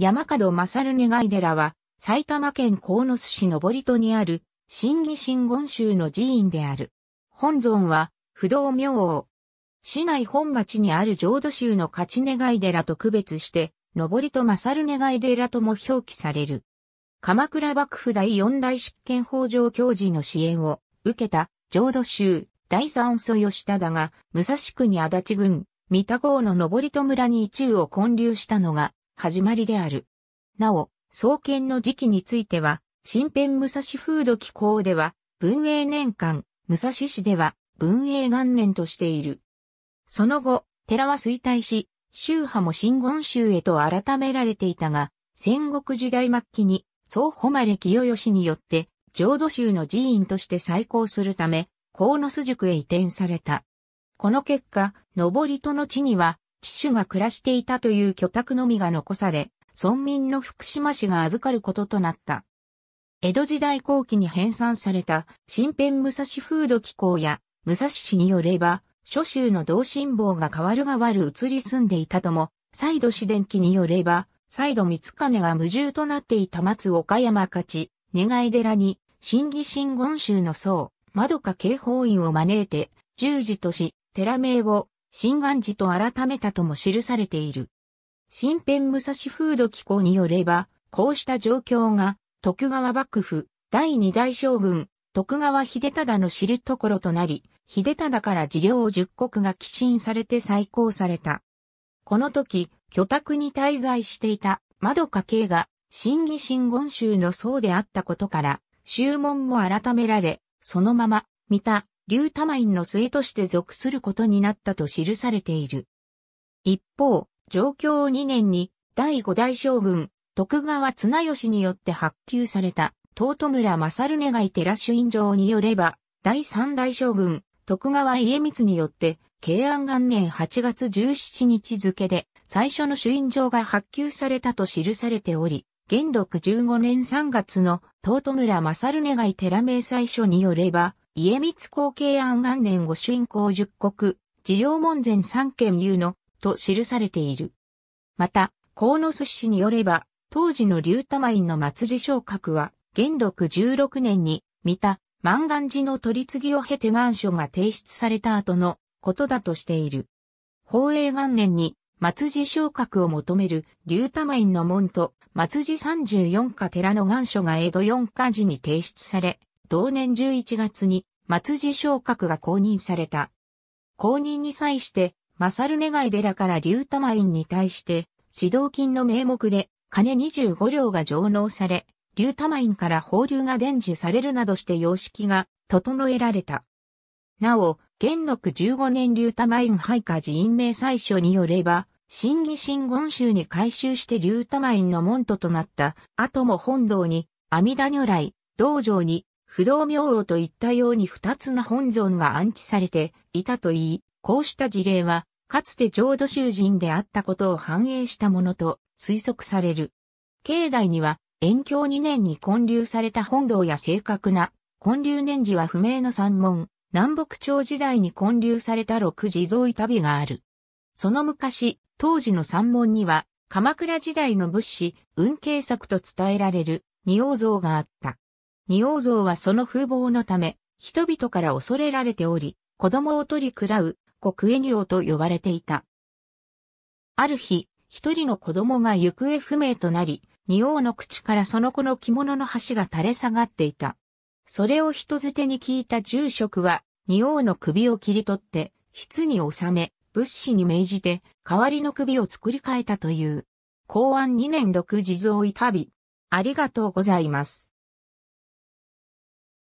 山門正願寺は、埼玉県鴻巣市登戸にある、新義真言宗の寺院である。本尊は、不動明王。市内本町にある浄土宗の勝願い寺と区別して、登戸正願い寺とも表記される。鎌倉幕府第四大執権法上教授の支援を受けた浄土宗第三祖吉田が、武蔵区に足立郡、三田郷の登戸村に一中を建立したのが、始まりである。なお、創建の時期については、新編武蔵風土機構では、文英年間、武蔵市では、文英元年としている。その後、寺は衰退し、宗派も新言宗へと改められていたが、戦国時代末期に、総誉れ清義によって、浄土宗の寺院として再興するため、野巣塾へ移転された。この結果、登戸の地には、騎手が暮らしていたという居宅のみが残され、村民の福島市が預かることとなった。江戸時代後期に編纂された新編武蔵風土機構や武蔵市によれば、諸州の同心房が変わる変わる移り住んでいたとも、再度四伝記によれば、再度三金が無重となっていた松岡山勝ち、願い寺に、新義新言宗の僧、窓か警報員を招いて、十字とし、寺名を新願寺と改めたとも記されている。新編武蔵風土機構によれば、こうした状況が、徳川幕府、第二代将軍、徳川秀忠の知るところとなり、秀忠から治領十国が寄進されて再興された。この時、居宅に滞在していた窓家系が、新義新言宗の僧であったことから、宗門も改められ、そのまま、見た、竜玉院の末として属することになったと記されている。一方、況を2年に第5代将軍、徳川綱吉によって発給された、東村正宗がい寺主院城によれば、第3代将軍、徳川家光によって、慶安元年8月17日付で、最初の主院状が発給されたと記されており、元禄15年3月の東都村正願が寺明最初によれば、家光光景安元年御春公十国、治療門前三県有の、と記されている。また、河野寿氏によれば、当時の竜玉院の松寺昇格は、元禄16年に、見た、万願寺の取り次ぎを経て願書が提出された後のことだとしている。宝永元年に、松寺昇格を求める竜玉院の門と松寺34家寺の願書が江戸4家寺に提出され、同年11月に松寺昇格が公認された。公認に際して、マサルネガイデラから竜玉院に対して、指導金の名目で、金25両が上納され、竜玉院から放流が伝授されるなどして様式が整えられた。なお、元禄15年竜玉院廃下寺院名最初によれば、新義新言宗に改修して竜玉院の門徒となった、後も本堂に、阿弥陀如来、道場に、不動明王といったように二つの本尊が安置されていたといい、こうした事例は、かつて浄土宗人であったことを反映したものと推測される。境内には、延教2年に建立された本堂や正確な、建立年次は不明の三門、南北朝時代に建立された六地蔵板碑がある。その昔、当時の三門には、鎌倉時代の仏師、運慶作と伝えられる、二王像があった。仁王像はその風貌のため、人々から恐れられており、子供を取り喰らう国営王と呼ばれていた。ある日、一人の子供が行方不明となり、仁王の口からその子の着物の端が垂れ下がっていた。それを人捨てに聞いた住職は、仁王の首を切り取って、室に収め、仏師に命じて、代わりの首を作り変えたという。公安2年6地蔵いたび、ありがとうございます。